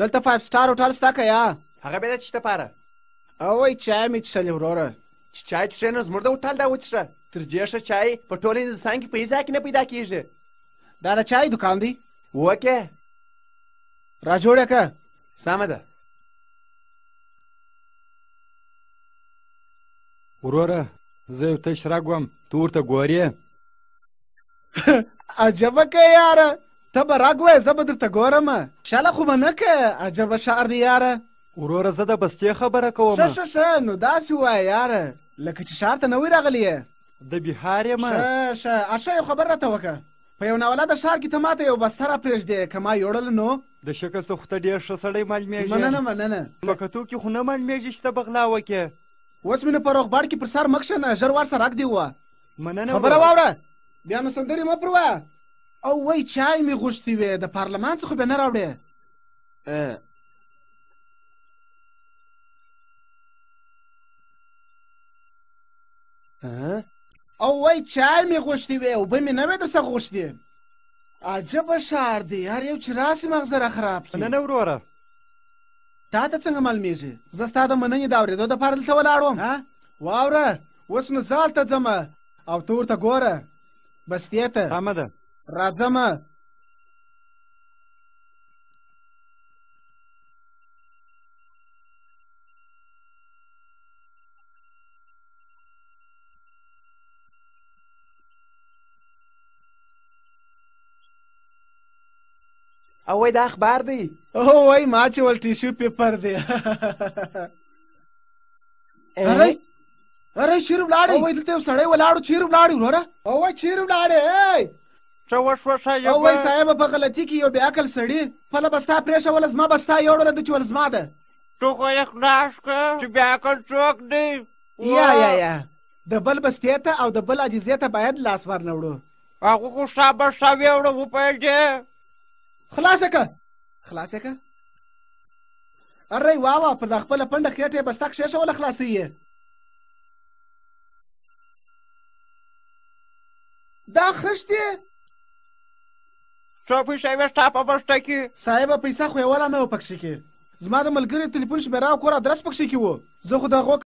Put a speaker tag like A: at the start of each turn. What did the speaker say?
A: دلته 5 سټار هوټل ستا کیا هغه به چې ته پاره او وای چای می چلې وروره چې چای چې نه زمرد هوټل دا وڅره تر دې شه چای په ټول هندستان کې پیسې کې نه پیدا کیږي دا د چای دکان دی وکه را جوړه که سمه ده وروره زه یو تش راګوم ته ورته ګورې عجبه که یاره ته به راګوایې زه به درته ګورم شاله خو به نه که عجبه شعر دی یاره وروره زه د بستې خبره کوم ښه ښه ښه نو داسې ووایه یاره لکه چې ښار ته نوی راغلی یې د بهار یم ښه ښه ښه یو خبر راته وکړه په یو ناولاده ښار کې ته ماته یو بسته راپرېږدې که ما یوړل نو د شکه څه خو ته ډېر ښه سړی معلومېږي مننه مننه په کتو کې خو نه معلومېږي چې ته بغلا وکې اوس مې نه په روغبړ کې پر سر مه کښېنه ژر ور سراک دې ووه مننه خبره واوره بیا نو سندرې مه پر ووایه او وای چای می غوښتي وې د پارلمان څخه به نه راوړې او وای چای می غوښتي وې او به مې نه وې درڅخه غوښتي عجبه ښار دی هر یو چې راسي مغزه را خراب کړي نه نه وروره تا ته څنګه معلومیږي زه ستا د مننې د اورېدو دپاره دلته ولاړ وم واوره اوس نو زال ته ځمه او ته ورته ګوره بستې ته سمه ده راځمه او وای دا اخبار دی او وای ما چې ول ټیشو پیپر دی اره اره چیرې ولاړې وای دلته سړی ولاړو چیرې ولاړې وروره او وای چیرې ولاړې ښه وښه ښه یو وای صاحب په غلطي کې یو بې عقل سړي پله به ستا پرېښوله زما به ستا یوړله ده چې ول زما ده تو خو یې خلاص کړه چې بې عقل څوک دی یا یا یا د بل بستې ته او د بل عاجزې ته باید لاس ور نه وړو هغه خو ستا به ستا ویوړه وپوهېږې خلاصه که خلاصه که ارې واوا په دا خپله پنډه خېټه یې بستا کښېښوله خلاصوي یې دا خښتې ټوپۍ شوې ټاپه بشته کې صاحبه پیسه خو یوله نه وه پکښې کې زما د ملګري تلیفون شمېره او کور ادرس پکښې کې و زه خو د هغو